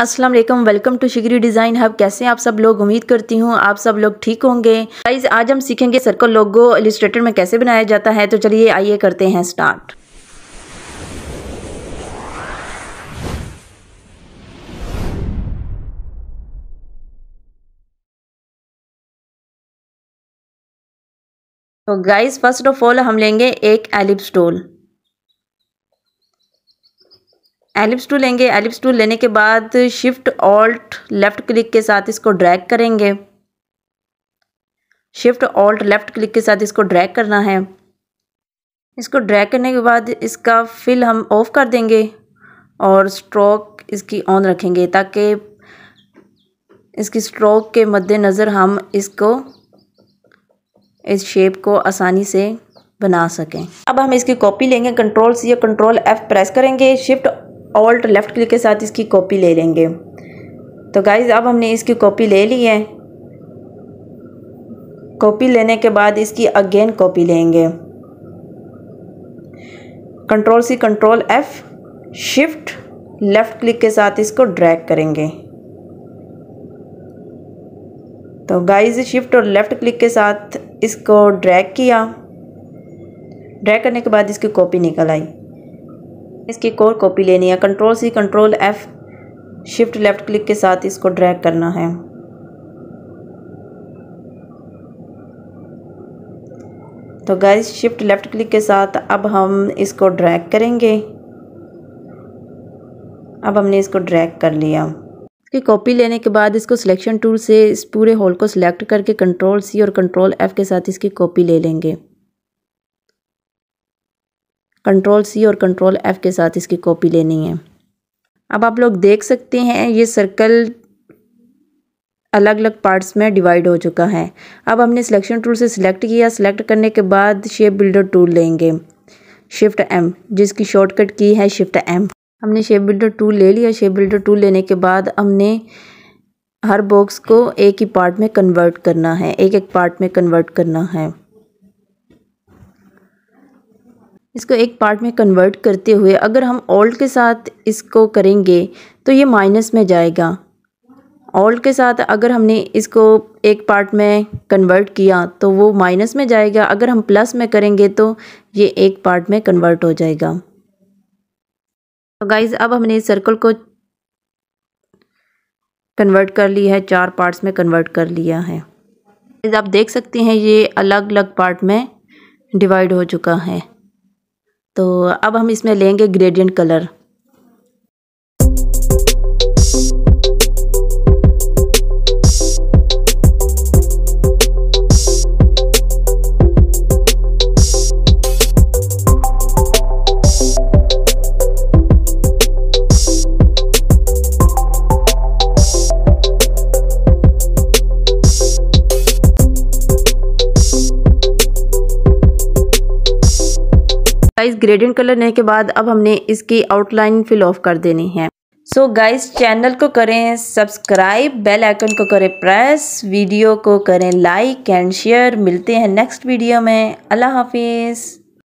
अस्सलाम वालेकुम welcome to Shigri design hub कैसे आप सब लोग उम्मीद करती हूँ आप सब लोग ठीक होंगे गाइज आज हम सीखेंगे सर्कल लोगो इलिस्ट्रेटर में कैसे बनाया जाता है तो चलिए आइए करते हैं स्टार्ट तो गाइज फर्स्ट ऑफ ऑल हम लेंगे एक एलिप्स स्टोल एलिप्स टूल लेंगे एलिप्स टूल लेने के बाद शिफ्ट ऑल्ट लेफ़्ट क्लिक के साथ इसको ड्रैग करेंगे शिफ्ट ऑल्ट लेफ़्ट क्लिक के साथ इसको ड्रैग करना है इसको ड्रैग करने के बाद इसका फिल हम ऑफ़ कर देंगे और स्ट्रोक इसकी ऑन रखेंगे ताकि इसकी स्ट्रोक के मद्देनज़र हम इसको इस शेप को आसानी से बना सकें अब हम इसकी कॉपी लेंगे कंट्रोल सी या कंट्रोल एफ़ प्रेस करेंगे शिफ्ट ऑल्ट लेफ़्ट क्लिक के साथ इसकी कॉपी ले लेंगे तो गाइज़ अब हमने इसकी कॉपी ले ली है कॉपी लेने के बाद इसकी अगेन कॉपी लेंगे control C control F shift left click के साथ इसको ड्रैग करेंगे तो गाइज शिफ्ट और लेफ़्ट क्लिक के साथ इसको ड्रैग किया ड्रैग करने के बाद इसकी कॉपी निकल आई इसकी कोर कॉपी लेनी है control C control F shift left click के साथ इसको ड्रैग करना है तो गाइस शिफ्ट लेफ़्ट क्लिक के साथ अब हम इसको ड्रैग करेंगे अब हमने इसको ड्रैग कर लिया इसकी कॉपी लेने के बाद इसको सिलेक्शन टूल से इस पूरे होल को सिलेक्ट करके कंट्रोल सी और कंट्रोल एफ़ के साथ इसकी कॉपी ले लेंगे कंट्रोल सी और कंट्रोल एफ़ के साथ इसकी कॉपी लेनी है अब आप लोग देख सकते हैं ये सर्कल अलग अलग पार्ट्स में डिवाइड हो चुका है अब हमने सिलेक्शन टूल से सिलेक्ट किया सिलेक्ट करने के बाद शेप बिल्डर टूल लेंगे शिफ्ट एम जिसकी शॉर्टकट की है शिफ्ट एम हमने शेप बिल्डर टूल ले लिया शेप बिल्डर टूल लेने के बाद हमने हर बॉक्स को एक ही पार्ट में कन्वर्ट करना है एक एक पार्ट में कन्वर्ट करना है इसको एक पार्ट में कन्वर्ट करते हुए अगर हम ऑल्ट के साथ इसको करेंगे तो ये माइनस में जाएगा ऑल्ट के साथ अगर हमने इसको एक पार्ट में कन्वर्ट किया तो वो माइनस में जाएगा अगर हम प्लस में करेंगे तो ये एक पार्ट में कन्वर्ट हो जाएगा तो गाइज अब हमने इस सर्कल को कन्वर्ट कर लिया है चार पार्ट्स में कन्वर्ट कर लिया है आप देख सकते हैं ये अलग अलग पार्ट में डिवाइड हो चुका है तो अब हम इसमें लेंगे gradient colour guys gradient colour लेने के बाद अब हमने इसकी आउटलाइन फिल ऑफ कर देनी है सो so गाइस चैनल को करें सब्सक्राइब बेल आइकन को करें प्रेस वीडियो को करें लाइक एंड शेयर मिलते हैं नेक्स्ट वीडियो में अल्लाह हाफिज़